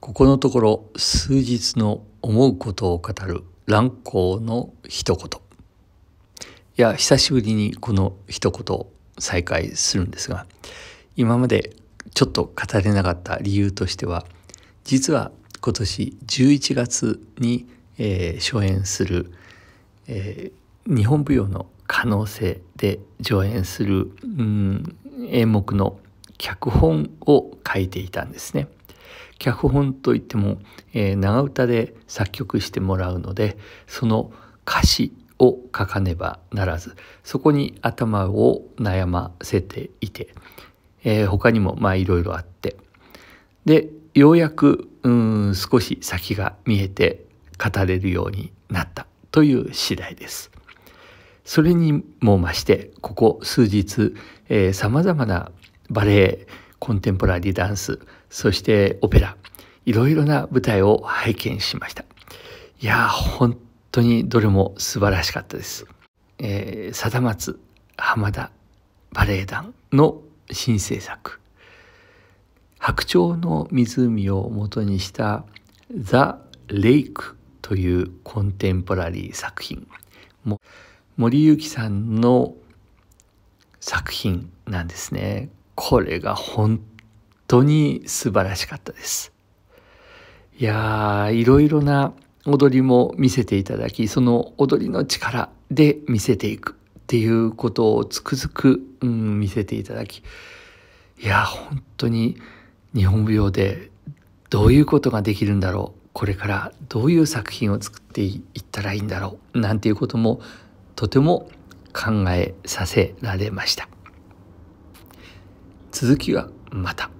ここのところ数日の思うことを語る乱行の一言いや久しぶりにこの一言を再開するんですが今までちょっと語れなかった理由としては実は今年11月に、えー、初演する、えー、日本舞踊の可能性で上演する、うん、演目の脚本を書いていたんですね。脚本といっても、えー、長唄で作曲してもらうのでその歌詞を書かねばならずそこに頭を悩ませていて、えー、他にもまあいろいろあってでようやくうん少し先が見えて語れるようになったという次第です。それにも増してここ数日さまざまなバレエコンテンポラリーダンスそしてオペラいろいろな舞台を拝見しましたいや本当にどれも素晴らしかったです、えだ貞松浜田バレエ団の新制作「白鳥の湖」をもとにした「ザ・レイク」というコンテンポラリー作品森森幸さんの作品なんですね。これが本当に素晴らしかったです。いやー、いろいろな踊りも見せていただき、その踊りの力で見せていくっていうことをつくづく、うん、見せていただき、いやー、本当に日本舞踊でどういうことができるんだろう、これからどういう作品を作っていったらいいんだろう、なんていうこともとても考えさせられました。続きはまた。